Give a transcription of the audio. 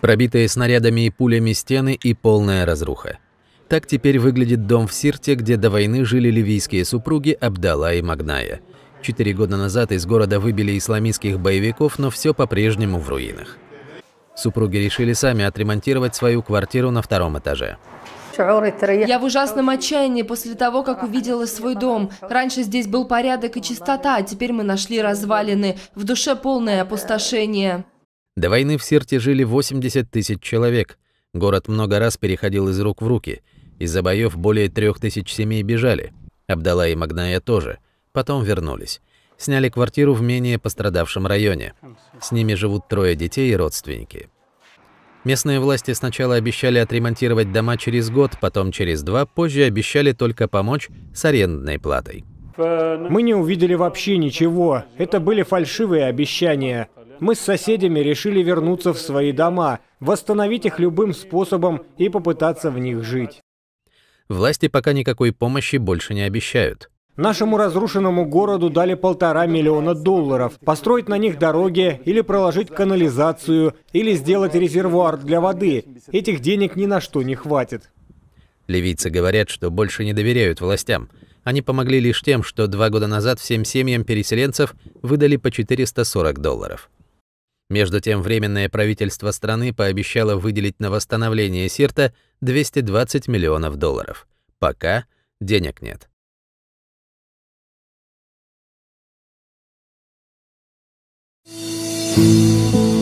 Пробитые снарядами и пулями стены и полная разруха. Так теперь выглядит дом в Сирте, где до войны жили ливийские супруги Абдала и Магная. Четыре года назад из города выбили исламистских боевиков, но все по-прежнему в руинах. Супруги решили сами отремонтировать свою квартиру на втором этаже. Я в ужасном отчаянии после того, как увидела свой дом. Раньше здесь был порядок и чистота, а теперь мы нашли развалины. В душе полное опустошение. До войны в Сирте жили 80 тысяч человек. Город много раз переходил из рук в руки. Из-за боев более трех тысяч семей бежали. Абдала и Магная тоже. Потом вернулись. Сняли квартиру в менее пострадавшем районе. С ними живут трое детей и родственники. Местные власти сначала обещали отремонтировать дома через год, потом через два, позже обещали только помочь с арендной платой. Мы не увидели вообще ничего. Это были фальшивые обещания мы с соседями решили вернуться в свои дома, восстановить их любым способом и попытаться в них жить. Власти пока никакой помощи больше не обещают. Нашему разрушенному городу дали полтора миллиона долларов. Построить на них дороги, или проложить канализацию, или сделать резервуар для воды. Этих денег ни на что не хватит. Ливийцы говорят, что больше не доверяют властям. Они помогли лишь тем, что два года назад всем семьям переселенцев выдали по 440 долларов. Между тем, Временное правительство страны пообещало выделить на восстановление Сирта 220 миллионов долларов. Пока денег нет. Thank you.